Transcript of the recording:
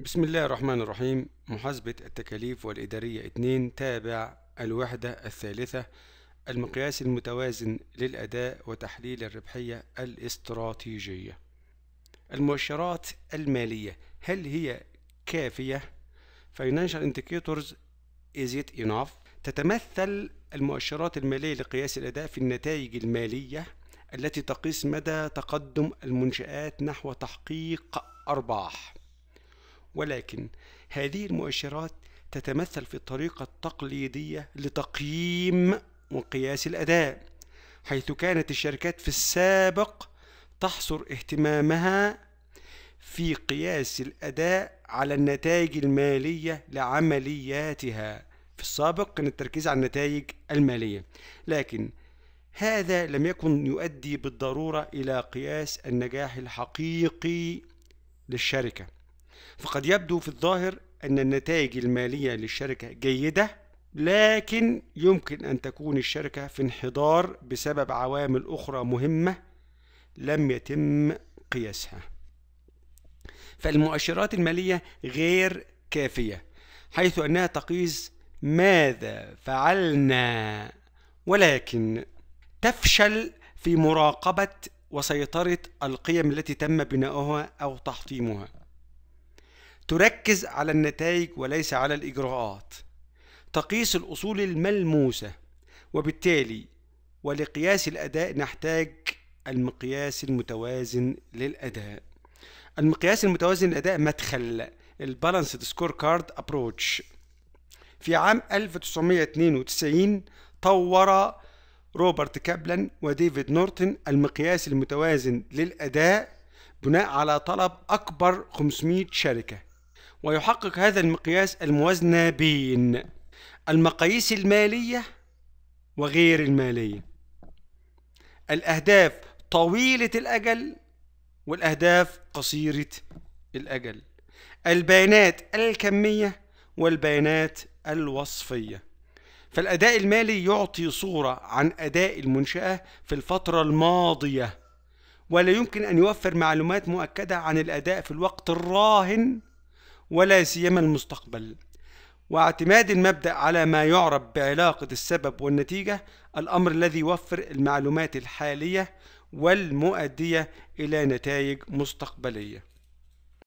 بسم الله الرحمن الرحيم محاسبة التكاليف والإدارية 2 تابع الوحدة الثالثة المقياس المتوازن للأداء وتحليل الربحية الاستراتيجية المؤشرات المالية هل هي كافية؟ Financial indicators is it enough؟ تتمثل المؤشرات المالية لقياس الأداء في النتائج المالية التي تقيس مدى تقدم المنشآت نحو تحقيق أرباح ولكن هذه المؤشرات تتمثل في الطريقة التقليدية لتقييم وقياس الأداء حيث كانت الشركات في السابق تحصر اهتمامها في قياس الأداء على النتائج المالية لعملياتها في السابق كان التركيز على النتائج المالية لكن هذا لم يكن يؤدي بالضرورة إلى قياس النجاح الحقيقي للشركة فقد يبدو في الظاهر أن النتائج المالية للشركة جيدة لكن يمكن أن تكون الشركة في انحدار بسبب عوامل أخرى مهمة لم يتم قياسها فالمؤشرات المالية غير كافية حيث أنها تقيس ماذا فعلنا ولكن تفشل في مراقبة وسيطرة القيم التي تم بناؤها أو تحطيمها تركز على النتائج وليس على الإجراءات تقيس الأصول الملموسة وبالتالي ولقياس الأداء نحتاج المقياس المتوازن للأداء المقياس المتوازن للأداء مدخل البالانسد سكور كارد أبروتش في عام 1992 طور روبرت كابلن وديفيد نورتن المقياس المتوازن للأداء بناء على طلب أكبر 500 شركة ويحقق هذا المقياس الموازنة بين المقاييس المالية وغير المالية الأهداف طويلة الأجل والأهداف قصيرة الأجل البيانات الكمية والبيانات الوصفية فالأداء المالي يعطي صورة عن أداء المنشأة في الفترة الماضية ولا يمكن أن يوفر معلومات مؤكدة عن الأداء في الوقت الراهن ولا سيما المستقبل واعتماد المبدأ على ما يعرف بعلاقة السبب والنتيجة الأمر الذي يوفر المعلومات الحالية والمؤدية إلى نتائج مستقبلية